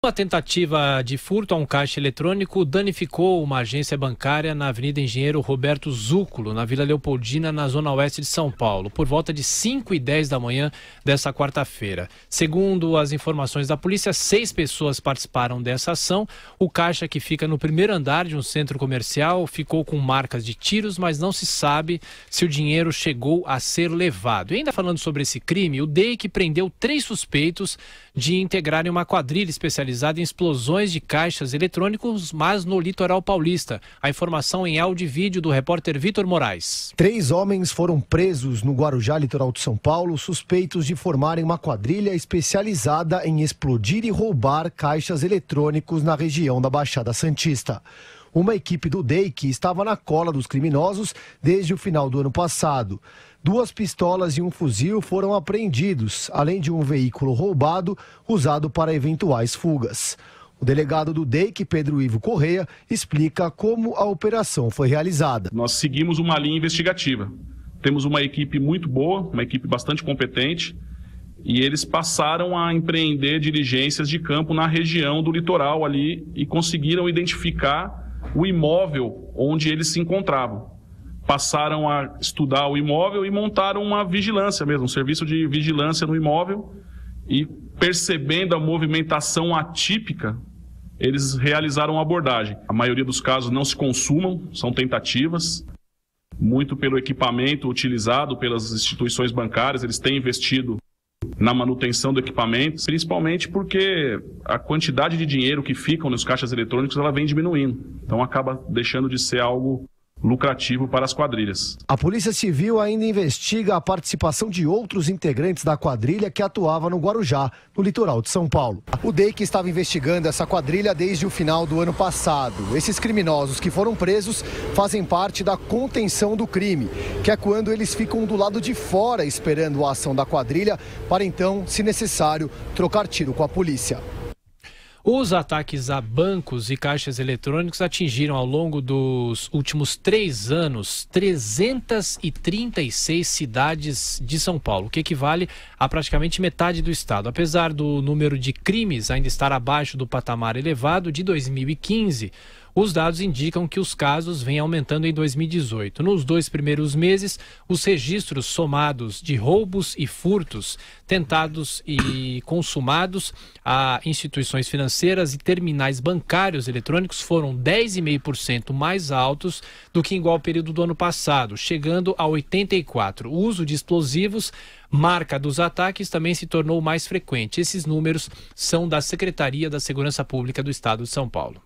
Uma tentativa de furto a um caixa eletrônico danificou uma agência bancária na Avenida Engenheiro Roberto Zúculo, na Vila Leopoldina, na zona oeste de São Paulo, por volta de 5 e 10 da manhã desta quarta-feira. Segundo as informações da polícia, seis pessoas participaram dessa ação. O caixa, que fica no primeiro andar de um centro comercial, ficou com marcas de tiros, mas não se sabe se o dinheiro chegou a ser levado. E ainda falando sobre esse crime, o DEIC prendeu três suspeitos de integrarem uma quadrilha especializada localizada em explosões de caixas eletrônicos, mas no litoral paulista. A informação em áudio e vídeo do repórter Vitor Moraes. Três homens foram presos no Guarujá, litoral de São Paulo, suspeitos de formarem uma quadrilha especializada em explodir e roubar caixas eletrônicos na região da Baixada Santista uma equipe do DEI que estava na cola dos criminosos desde o final do ano passado. Duas pistolas e um fuzil foram apreendidos, além de um veículo roubado usado para eventuais fugas. O delegado do DEIC, Pedro Ivo Correia, explica como a operação foi realizada. Nós seguimos uma linha investigativa. Temos uma equipe muito boa, uma equipe bastante competente, e eles passaram a empreender diligências de campo na região do litoral ali e conseguiram identificar o imóvel onde eles se encontravam. Passaram a estudar o imóvel e montaram uma vigilância mesmo, um serviço de vigilância no imóvel. E percebendo a movimentação atípica, eles realizaram a abordagem. A maioria dos casos não se consumam, são tentativas, muito pelo equipamento utilizado pelas instituições bancárias, eles têm investido na manutenção do equipamento, principalmente porque a quantidade de dinheiro que ficam nos caixas eletrônicos ela vem diminuindo. Então acaba deixando de ser algo lucrativo para as quadrilhas. A Polícia Civil ainda investiga a participação de outros integrantes da quadrilha que atuava no Guarujá, no litoral de São Paulo. O Deic estava investigando essa quadrilha desde o final do ano passado. Esses criminosos que foram presos fazem parte da contenção do crime, que é quando eles ficam do lado de fora esperando a ação da quadrilha para então, se necessário, trocar tiro com a polícia. Os ataques a bancos e caixas eletrônicos atingiram ao longo dos últimos três anos 336 cidades de São Paulo, que equivale a praticamente metade do estado. Apesar do número de crimes ainda estar abaixo do patamar elevado de 2015, os dados indicam que os casos vêm aumentando em 2018. Nos dois primeiros meses, os registros somados de roubos e furtos tentados e consumados a instituições financeiras e terminais bancários eletrônicos foram 10,5% mais altos do que em igual período do ano passado, chegando a 84. O uso de explosivos marca dos ataques também se tornou mais frequente. Esses números são da Secretaria da Segurança Pública do Estado de São Paulo.